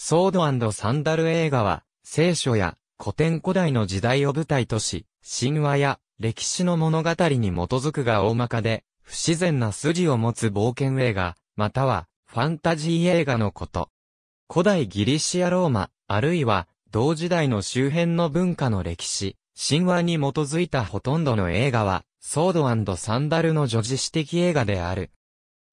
ソードサンダル映画は、聖書や古典古代の時代を舞台とし、神話や歴史の物語に基づくが大まかで、不自然な筋を持つ冒険映画、またはファンタジー映画のこと。古代ギリシアローマ、あるいは同時代の周辺の文化の歴史、神話に基づいたほとんどの映画は、ソードサンダルの叙事史的映画である。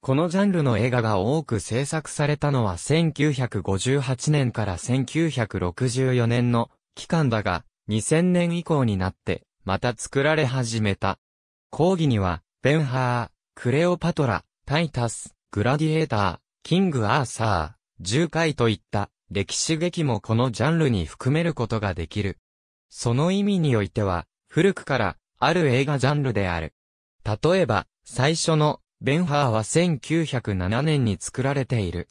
このジャンルの映画が多く制作されたのは1958年から1964年の期間だが、2000年以降になって、また作られ始めた。講義には、ベンハー、クレオパトラ、タイタス、グラディエーター、キングアーサー、十回といった歴史劇もこのジャンルに含めることができる。その意味においては、古くからある映画ジャンルである。例えば、最初のベンハーは1907年に作られている。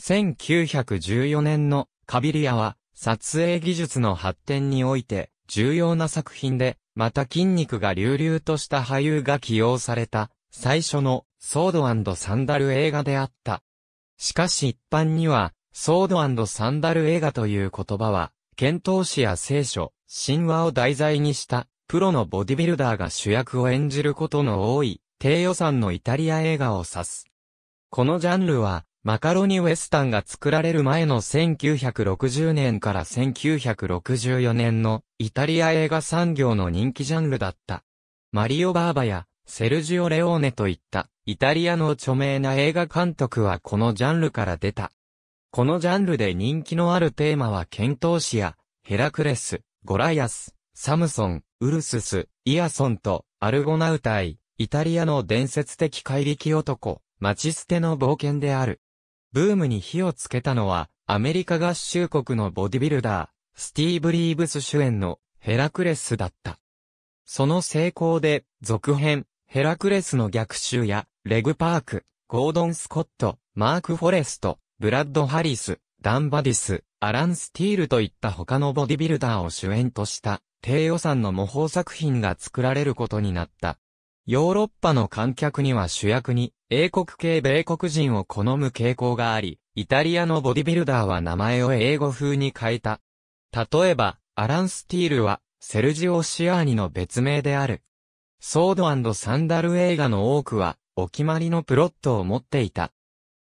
1914年のカビリアは撮影技術の発展において重要な作品で、また筋肉が隆々とした俳優が起用された最初のソードサンダル映画であった。しかし一般にはソードサンダル映画という言葉は、剣闘士や聖書、神話を題材にしたプロのボディビルダーが主役を演じることの多い低予算のイタリア映画を指す。このジャンルは、マカロニウエスタンが作られる前の1960年から1964年のイタリア映画産業の人気ジャンルだった。マリオ・バーバやセルジオ・レオーネといったイタリアの著名な映画監督はこのジャンルから出た。このジャンルで人気のあるテーマは剣闘士やヘラクレス、ゴライアス、サムソン、ウルスス、イアソンとアルゴナウタイ。イタリアの伝説的怪力男、待捨ての冒険である。ブームに火をつけたのは、アメリカ合衆国のボディビルダー、スティーブ・リーブス主演のヘラクレスだった。その成功で、続編、ヘラクレスの逆襲や、レグパーク、ゴードン・スコット、マーク・フォレスト、ブラッド・ハリス、ダン・バディス、アラン・スティールといった他のボディビルダーを主演とした、低予算の模倣作品が作られることになった。ヨーロッパの観客には主役に、英国系米国人を好む傾向があり、イタリアのボディビルダーは名前を英語風に変えた。例えば、アラン・スティールは、セルジオ・シアーニの別名である。ソードサンダル映画の多くは、お決まりのプロットを持っていた。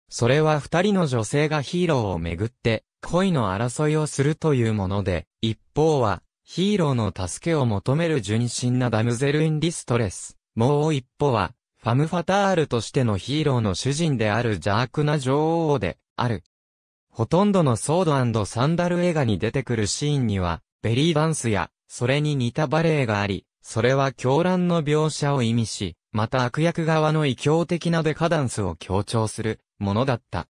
それは二人の女性がヒーローをめぐって、恋の争いをするというもので、一方は、ヒーローの助けを求める純真なダムゼル・イン・ディストレス。もう一歩は、ファム・ファタールとしてのヒーローの主人である邪悪な女王で、ある。ほとんどのソードサンダル映画に出てくるシーンには、ベリーダンスや、それに似たバレエがあり、それは狂乱の描写を意味し、また悪役側の異教的なデカダンスを強調するものだった。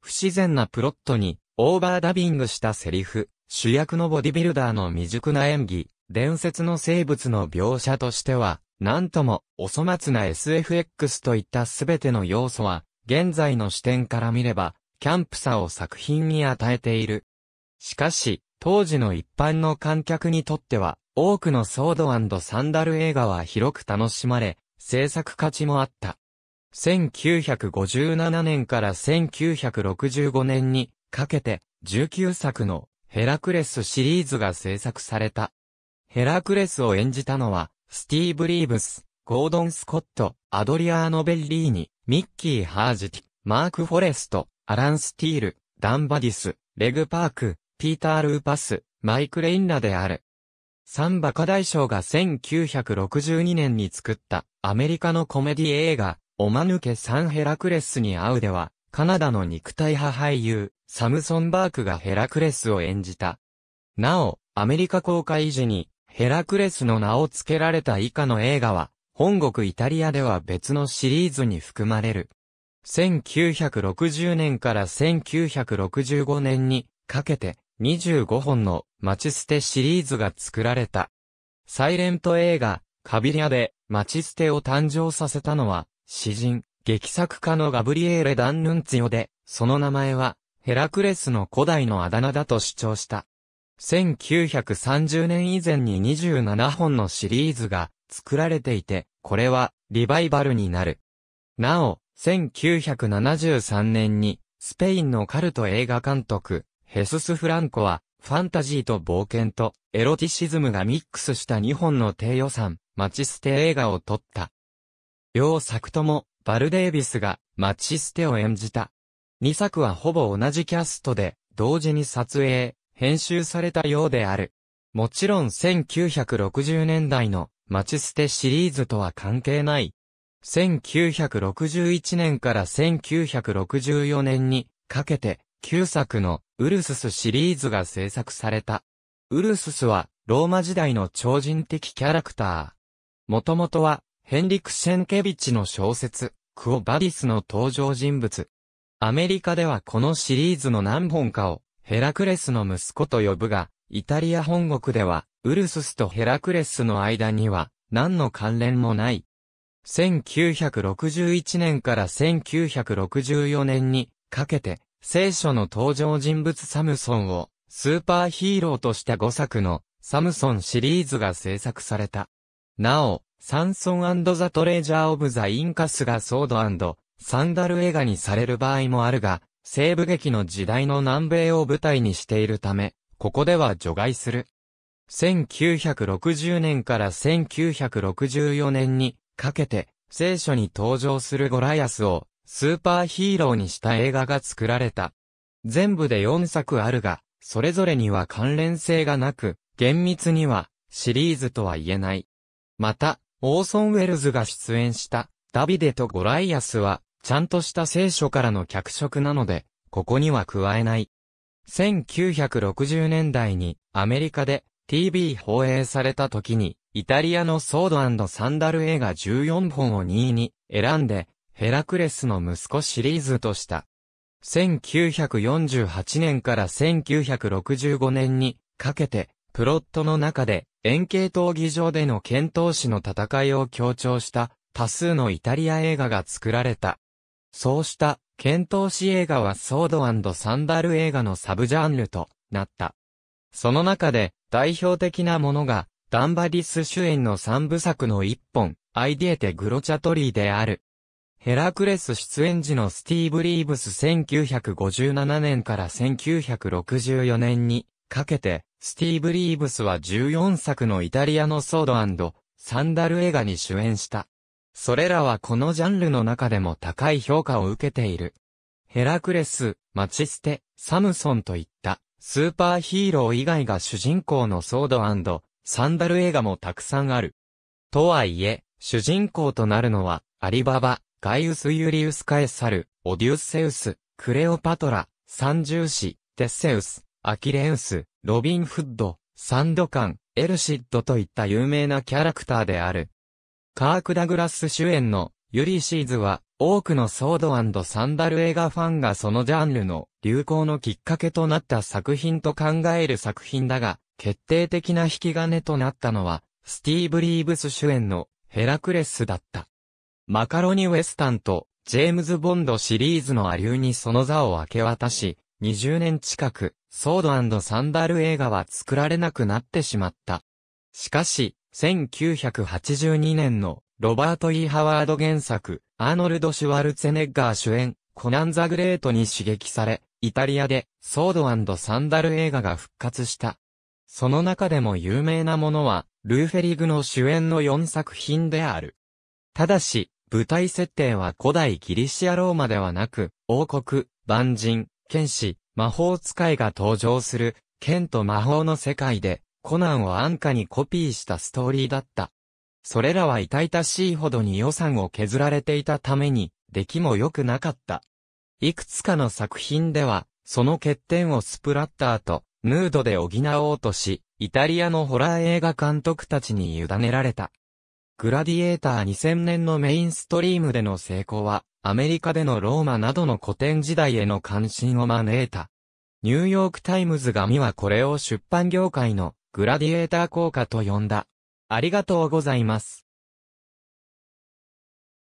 不自然なプロットに、オーバーダビングしたセリフ、主役のボディビルダーの未熟な演技、伝説の生物の描写としては、なんとも、お粗末な SFX といったすべての要素は、現在の視点から見れば、キャンプさを作品に与えている。しかし、当時の一般の観客にとっては、多くのソードサンダル映画は広く楽しまれ、制作価値もあった。1957年から1965年にかけて19作のヘラクレスシリーズが制作された。ヘラクレスを演じたのはスティーブ・リーブス、ゴードン・スコット、アドリアーノ・ベッリーニ、ミッキー・ハージティ、マーク・フォレスト、アラン・スティール、ダン・バディス、レグ・パーク、ピーター・ルーパス、マイク・レインラである。サンバ課大賞が1962年に作ったアメリカのコメディ映画、おまぬけサンヘラクレスに会うでは、カナダの肉体派俳優、サムソン・バークがヘラクレスを演じた。なお、アメリカ公開時にヘラクレスの名を付けられた以下の映画は、本国イタリアでは別のシリーズに含まれる。1960年から1965年にかけて25本の待ち捨てシリーズが作られた。サイレント映画、カビリアで待ち捨てを誕生させたのは、詩人、劇作家のガブリエーレ・ダンヌンツィオで、その名前は、ヘラクレスの古代のあだ名だと主張した。1930年以前に27本のシリーズが作られていて、これはリバイバルになる。なお、1973年にスペインのカルト映画監督、ヘスス・フランコは、ファンタジーと冒険とエロティシズムがミックスした2本の低予算、マチステ映画を撮った。両作とも、バルデービスがマチステを演じた。2作はほぼ同じキャストで、同時に撮影、編集されたようである。もちろん1960年代の待ち捨てシリーズとは関係ない。1961年から1964年にかけて9作のウルススシリーズが制作された。ウルススはローマ時代の超人的キャラクター。もともとはヘンリク・シェンケビッチの小説、クオ・バディスの登場人物。アメリカではこのシリーズの何本かをヘラクレスの息子と呼ぶが、イタリア本国では、ウルススとヘラクレスの間には、何の関連もない。1961年から1964年にかけて、聖書の登場人物サムソンをスーパーヒーローとした5作のサムソンシリーズが制作された。なお、サンソンザ・トレジャー・オブ・ザ・インカスがソードサンダル映画にされる場合もあるが、西部劇の時代の南米を舞台にしているため、ここでは除外する。1960年から1964年にかけて、聖書に登場するゴラヤスをスーパーヒーローにした映画が作られた。全部で4作あるが、それぞれには関連性がなく、厳密にはシリーズとは言えない。また、オーソン・ウェルズが出演したダビデとゴライアスはちゃんとした聖書からの脚色なので、ここには加えない。1960年代にアメリカで TV 放映された時に、イタリアのソードサンダル映画14本を2位に選んで、ヘラクレスの息子シリーズとした。1948年から1965年にかけて、プロットの中で円形闘技場での剣闘士の戦いを強調した多数のイタリア映画が作られた。そうした剣闘士映画はソードサンダル映画のサブジャンルとなった。その中で代表的なものがダンバディス主演の三部作の一本、アイディエテ・グロチャトリーである。ヘラクレス出演時のスティーブ・リーブス1957年から1964年にかけて、スティーブ・リーブスは14作のイタリアのソードサンダル映画に主演した。それらはこのジャンルの中でも高い評価を受けている。ヘラクレス、マチステ、サムソンといったスーパーヒーロー以外が主人公のソードサンダル映画もたくさんある。とはいえ、主人公となるのは、アリババ、ガイウス・ユリウス・カエサル、オデュッセウス、クレオパトラ、三重シ、テッセウス、アキレウス、ロビン・フッド、サンドカン、エルシッドといった有名なキャラクターである。カーク・ダグラス主演のユリシーズは多くのソードサンダル映画ファンがそのジャンルの流行のきっかけとなった作品と考える作品だが、決定的な引き金となったのは、スティーブ・リーブス主演のヘラクレスだった。マカロニ・ウェスタンとジェームズ・ボンドシリーズのアリューにその座を明け渡し、20年近く、ソードサンダル映画は作られなくなってしまった。しかし、1982年のロバート・ E・ ハワード原作、アーノルド・シュワルツェネッガー主演、コナン・ザ・グレートに刺激され、イタリアでソードサンダル映画が復活した。その中でも有名なものは、ルーフェリグの主演の4作品である。ただし、舞台設定は古代ギリシアローマではなく、王国、万人、剣士、魔法使いが登場する、剣と魔法の世界で、コナンを安価にコピーしたストーリーだった。それらは痛々しいほどに予算を削られていたために、出来も良くなかった。いくつかの作品では、その欠点をスプラッターと、ヌードで補おうとし、イタリアのホラー映画監督たちに委ねられた。グラディエーター2000年のメインストリームでの成功は、アメリカでのローマなどの古典時代への関心を招いた。ニューヨークタイムズがはこれを出版業界のグラディエーター効果と呼んだ。ありがとうございます。